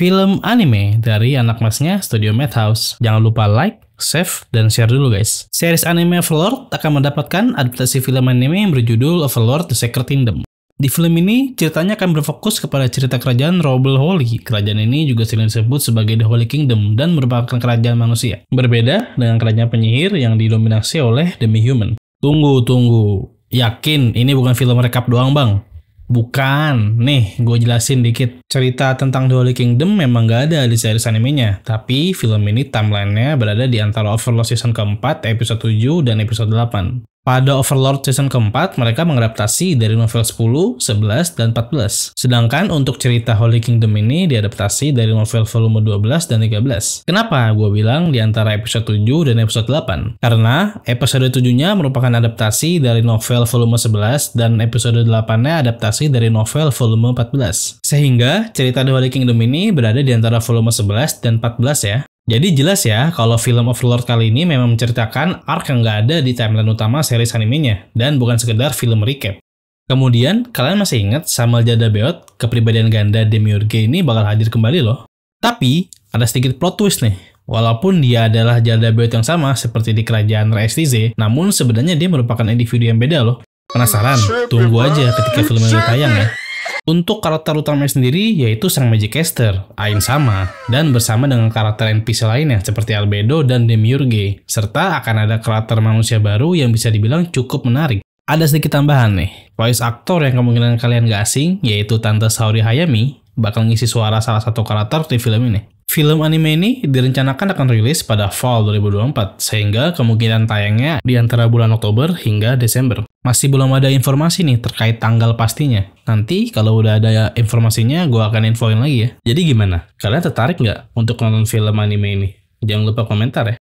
film anime dari anak masnya Studio Madhouse. Jangan lupa like, save, dan share dulu guys. Series anime Overlord akan mendapatkan adaptasi film anime yang berjudul Overlord The Secret Kingdom. Di film ini, ceritanya akan berfokus kepada cerita kerajaan Robel Holy. Kerajaan ini juga sering disebut sebagai The Holy Kingdom dan merupakan kerajaan manusia. Berbeda dengan kerajaan penyihir yang didominasi oleh demi human. Tunggu, tunggu. Yakin ini bukan film rekap doang bang? Bukan, nih gue jelasin dikit. Cerita tentang The Holy Kingdom memang gak ada di series animenya, tapi film ini timelinenya berada di antara Overlord season keempat, episode 7, dan episode 8. Pada Overlord season keempat, mereka mengadaptasi dari novel 10, 11, dan 14. Sedangkan untuk cerita Holy Kingdom ini diadaptasi dari novel volume 12 dan 13. Kenapa gue bilang di antara episode 7 dan episode 8? Karena episode 7-nya merupakan adaptasi dari novel volume 11 dan episode 8-nya adaptasi dari novel volume 14. Sehingga cerita The Holy Kingdom ini berada di antara volume 11 dan 14 ya. Jadi jelas ya kalau film of the Lord kali ini memang menceritakan arc yang nggak ada di timeline utama seri animenya dan bukan sekedar film recap. Kemudian, kalian masih ingat Samuel Jada Beot, kepribadian ganda Demiurge ini bakal hadir kembali loh. Tapi, ada sedikit plot twist nih. Walaupun dia adalah Jada Beot yang sama seperti di kerajaan RSTZ, namun sebenarnya dia merupakan individu yang beda loh. Penasaran? Tunggu aja ketika film ini tayang ya. Untuk karakter utama sendiri yaitu sang Caster, Ain Sama, dan bersama dengan karakter NPC lainnya seperti Albedo dan Demiurge, serta akan ada karakter manusia baru yang bisa dibilang cukup menarik. Ada sedikit tambahan nih, voice actor yang kemungkinan kalian gak asing yaitu Tante Saori Hayami bakal ngisi suara salah satu karakter di film ini. Film anime ini direncanakan akan rilis pada fall 2024, sehingga kemungkinan tayangnya di antara bulan Oktober hingga Desember masih belum ada informasi nih terkait tanggal pastinya. Nanti kalau udah ada informasinya, gue akan infoin lagi ya. Jadi gimana? Kalian tertarik nggak untuk nonton film anime ini? Jangan lupa komentar ya.